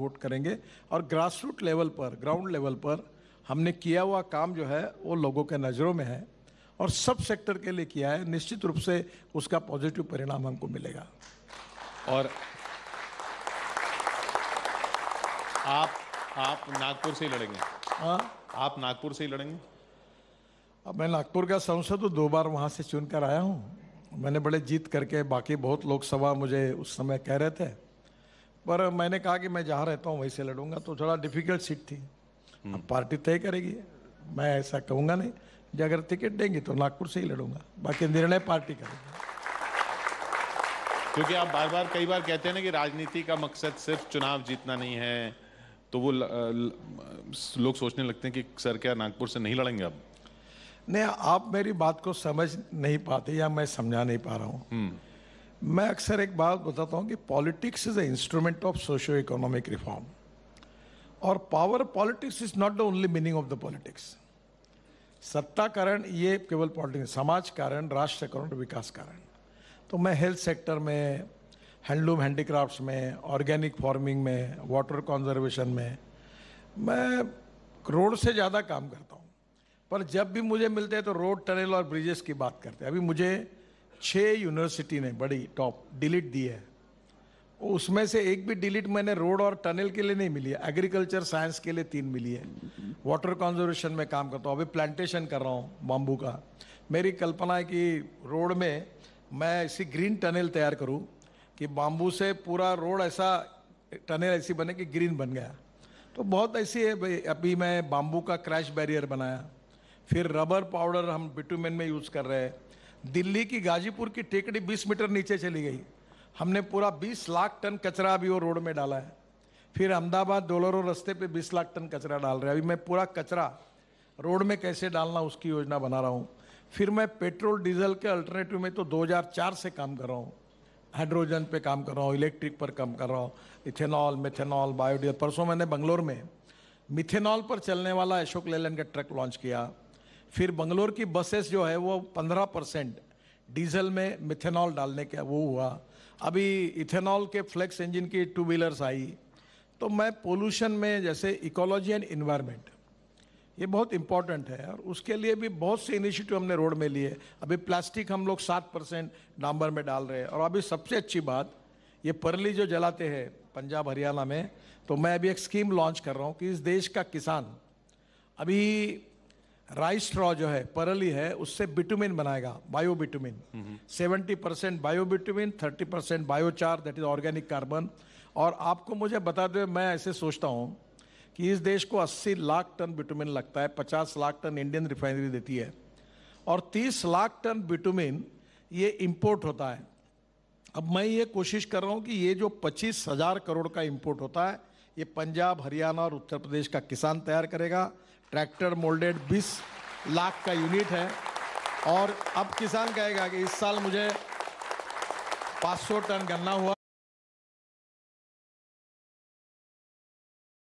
Vote करेंगे और grass root level पर ग्राउंड लेवल पर हमने किया हुआ काम जो है वो लोगों के नज़रों में है और सब सेक्टर के लिए किया है निश्चित रूप से उसका पॉजिटिव परिणाम हमको मिलेगा और आप आप नागपुर से ही लड़ेंगे हाँ आप नागपुर से ही लड़ेंगे अब मैं नागपुर का सांसद हूँ दो बार वहाँ से चुनकर आया हूँ मैंने बड़े जीत करके बाकी बहुत लोकसभा मुझे उस समय कह रहे थे पर मैंने कहा कि मैं जहाँ रहता हूँ वहीं से लड़ूंगा तो थोड़ा डिफिकल्ट सीट थी हम्म। अब पार्टी तय करेगी मैं ऐसा कहूँगा नहीं जो अगर टिकट देंगी तो नागपुर से ही लड़ूंगा बाकी निर्णय पार्टी करेगी क्योंकि आप बार बार कई बार कहते हैं ना कि राजनीति का मकसद सिर्फ चुनाव जीतना नहीं है तो वो ल, ल, लोग सोचने लगते हैं कि सर क्या नागपुर से नहीं लड़ेंगे अब नहीं आप मेरी बात को समझ नहीं पाते या मैं समझा नहीं पा रहा हूँ हम्म। मैं अक्सर एक बात बताता हूँ कि politics is a instrument of socio economic reform और power politics is not the only meaning of the politics सत्ता कारण ये केवल पॉलिटिक्स समाज कारण राष्ट्र कारण विकास कारण तो मैं हेल्थ सेक्टर में हैंडलूम हैंडीक्राफ्ट्स में ऑर्गेनिक फार्मिंग में वाटर कंजर्वेशन में मैं रोड से ज़्यादा काम करता हूँ पर जब भी मुझे मिलते हैं तो रोड टनल और ब्रिजेस की बात करते हैं अभी मुझे छः यूनिवर्सिटी ने बड़ी टॉप डिलीट दी है उसमें से एक भी डिलीट मैंने रोड और टनल के लिए नहीं मिली है एग्रीकल्चर साइंस के लिए तीन मिली है वाटर कंजर्वेशन में काम करता हूँ अभी प्लांटेशन कर रहा हूँ बाम्बू का मेरी कल्पना है कि रोड में मैं ऐसी ग्रीन टनल तैयार करूँ कि बाम्बू से पूरा रोड ऐसा टनल ऐसी बने कि ग्रीन बन गया तो बहुत ऐसी है भाई अभी मैं बाम्बू का क्रैश बैरियर बनाया फिर रबर पाउडर हम बिटूमेन में यूज़ कर रहे हैं दिल्ली की गाजीपुर की टेकड़ी 20 मीटर नीचे चली गई हमने पूरा 20 लाख टन कचरा अभी वो रोड में डाला है फिर अहमदाबाद डोलरो रस्ते पे 20 लाख टन कचरा डाल रहे हैं अभी मैं पूरा कचरा रोड में कैसे डालना उसकी योजना बना रहा हूँ फिर मैं पेट्रोल डीजल के अल्टरनेटिव में तो 2004 से काम कर रहा हूँ हाइड्रोजन पे काम कर रहा हूँ इलेक्ट्रिक पर काम कर रहा हूँ इथेनॉल मिथेनॉल बायोडीजल परसों मैंने बंगलोर में मिथेनॉल पर चलने वाला अशोक लेलन का ट्रक लॉन्च किया फिर बंगलोर की बसेस जो है वो पंद्रह परसेंट डीजल में मिथेनॉल डालने का वो हुआ अभी इथेनॉल के फ्लेक्स इंजन की टू व्हीलर्स आई तो मैं पोल्यूशन में जैसे इकोलॉजी एंड इन्वायरमेंट ये बहुत इंपॉर्टेंट है और उसके लिए भी बहुत से इनिशिएटिव हमने रोड में लिए अभी प्लास्टिक हम लोग सात परसेंट डांबर में डाल रहे हैं और अभी सबसे अच्छी बात ये परली जो जलाते हैं पंजाब हरियाणा में तो मैं अभी एक स्कीम लॉन्च कर रहा हूँ कि इस देश का किसान अभी राइस स्ट्रॉ जो है परली है उससे बिटुमिन बनाएगा bio bitumen seventy percent bio bitumen thirty percent biochar that is organic carbon और आपको मुझे बता दें मैं ऐसे सोचता हूँ कि इस देश को 80 लाख टन बिटुमिन लगता है 50 लाख टन इंडियन रिफाइनरी देती है और 30 लाख टन बिटुमिन ये इम्पोर्ट होता है अब मैं ये कोशिश कर रहा हूँ कि ये जो पच्चीस हज़ार करोड़ का इम्पोर्ट होता है ये पंजाब हरियाणा और उत्तर प्रदेश का किसान तैयार करेगा ट्रैक्टर मोल्डेड 20 लाख का यूनिट है और अब किसान कहेगा कि इस साल मुझे 500 टन गन्ना हुआ